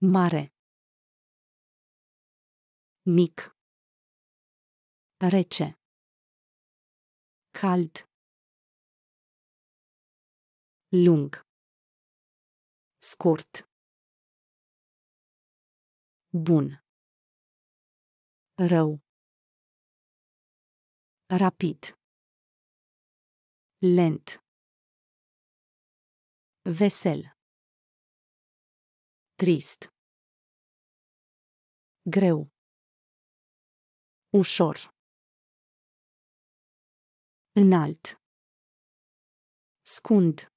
Mare. Mic. Rece. Cald. Lung. Scurt. Bun. Rău. Rapid. Lent. Vesel. Trist. Greu. Ușor. Înalt. Scund.